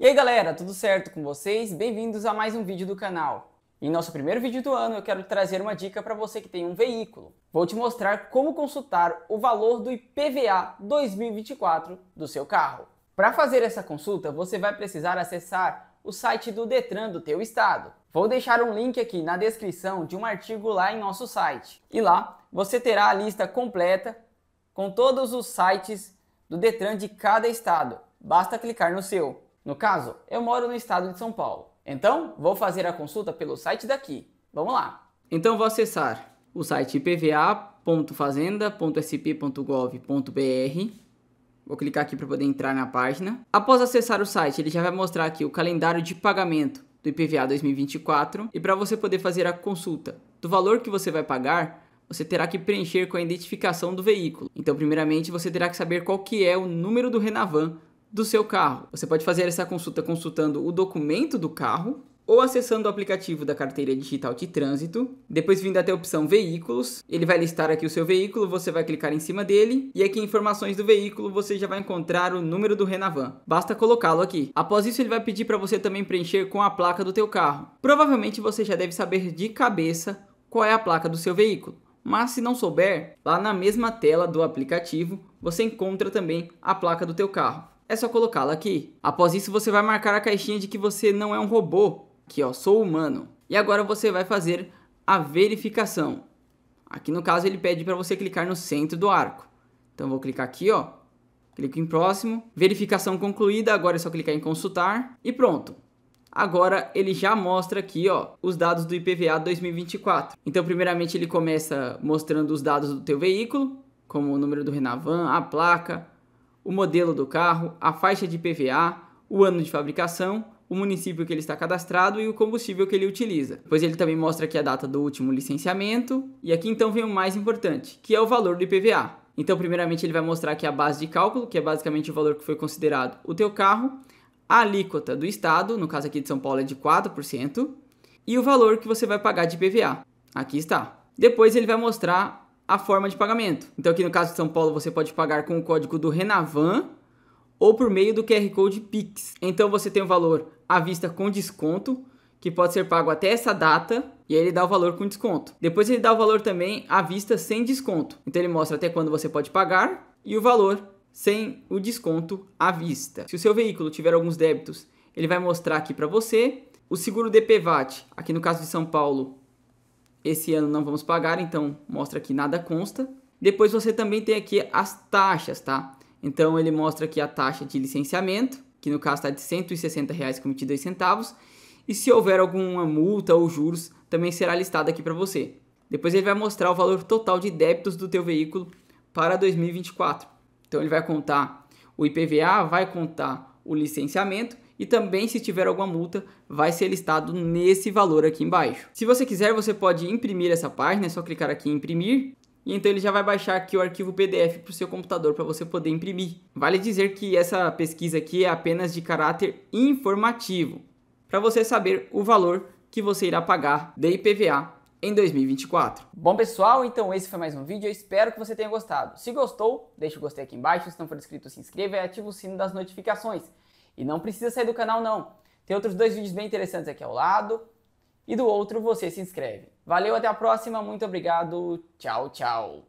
E aí galera, tudo certo com vocês? Bem-vindos a mais um vídeo do canal. Em nosso primeiro vídeo do ano, eu quero trazer uma dica para você que tem um veículo. Vou te mostrar como consultar o valor do IPVA 2024 do seu carro. Para fazer essa consulta, você vai precisar acessar o site do Detran do teu estado. Vou deixar um link aqui na descrição de um artigo lá em nosso site. E lá você terá a lista completa com todos os sites do Detran de cada estado. Basta clicar no seu. No caso, eu moro no estado de São Paulo. Então, vou fazer a consulta pelo site daqui. Vamos lá. Então, vou acessar o site ipva.fazenda.sp.gov.br. Vou clicar aqui para poder entrar na página. Após acessar o site, ele já vai mostrar aqui o calendário de pagamento do IPVA 2024 e para você poder fazer a consulta do valor que você vai pagar, você terá que preencher com a identificação do veículo. Então, primeiramente, você terá que saber qual que é o número do Renavan do seu carro. Você pode fazer essa consulta consultando o documento do carro ou acessando o aplicativo da carteira digital de trânsito. Depois vindo até a opção veículos, ele vai listar aqui o seu veículo, você vai clicar em cima dele e aqui em informações do veículo você já vai encontrar o número do Renavan. Basta colocá-lo aqui. Após isso ele vai pedir para você também preencher com a placa do teu carro. Provavelmente você já deve saber de cabeça qual é a placa do seu veículo. Mas se não souber, lá na mesma tela do aplicativo, você encontra também a placa do teu carro é só colocá-la aqui. Após isso, você vai marcar a caixinha de que você não é um robô, que ó, sou humano. E agora você vai fazer a verificação. Aqui no caso ele pede para você clicar no centro do arco. Então vou clicar aqui, ó. Clico em próximo. Verificação concluída, agora é só clicar em consultar e pronto. Agora ele já mostra aqui, ó, os dados do IPVA 2024. Então primeiramente ele começa mostrando os dados do teu veículo, como o número do Renavan, a placa, o modelo do carro, a faixa de PVA, o ano de fabricação, o município que ele está cadastrado e o combustível que ele utiliza. Pois ele também mostra aqui a data do último licenciamento. E aqui então vem o mais importante, que é o valor do IPVA. Então, primeiramente, ele vai mostrar aqui a base de cálculo, que é basicamente o valor que foi considerado o teu carro, a alíquota do estado, no caso aqui de São Paulo é de 4%, e o valor que você vai pagar de IPVA. Aqui está. Depois ele vai mostrar a forma de pagamento. Então, aqui no caso de São Paulo, você pode pagar com o código do Renavan ou por meio do QR Code Pix. Então, você tem o valor à vista com desconto, que pode ser pago até essa data, e aí ele dá o valor com desconto. Depois, ele dá o valor também à vista sem desconto. Então, ele mostra até quando você pode pagar e o valor sem o desconto à vista. Se o seu veículo tiver alguns débitos, ele vai mostrar aqui para você. O seguro DPVAT, aqui no caso de São Paulo, esse ano não vamos pagar, então mostra que nada consta. Depois você também tem aqui as taxas, tá? Então ele mostra aqui a taxa de licenciamento, que no caso está de R$ 160,22, e se houver alguma multa ou juros, também será listado aqui para você. Depois ele vai mostrar o valor total de débitos do teu veículo para 2024. Então ele vai contar o IPVA, vai contar o licenciamento e também se tiver alguma multa, vai ser listado nesse valor aqui embaixo. Se você quiser, você pode imprimir essa página, é só clicar aqui em imprimir e então ele já vai baixar aqui o arquivo PDF para o seu computador para você poder imprimir. Vale dizer que essa pesquisa aqui é apenas de caráter informativo, para você saber o valor que você irá pagar de IPVA em 2024. Bom pessoal, então esse foi mais um vídeo, eu espero que você tenha gostado. Se gostou, deixa o gostei aqui embaixo, se não for inscrito se inscreva e ativa o sino das notificações. E não precisa sair do canal, não. Tem outros dois vídeos bem interessantes aqui ao lado. E do outro você se inscreve. Valeu, até a próxima. Muito obrigado. Tchau, tchau.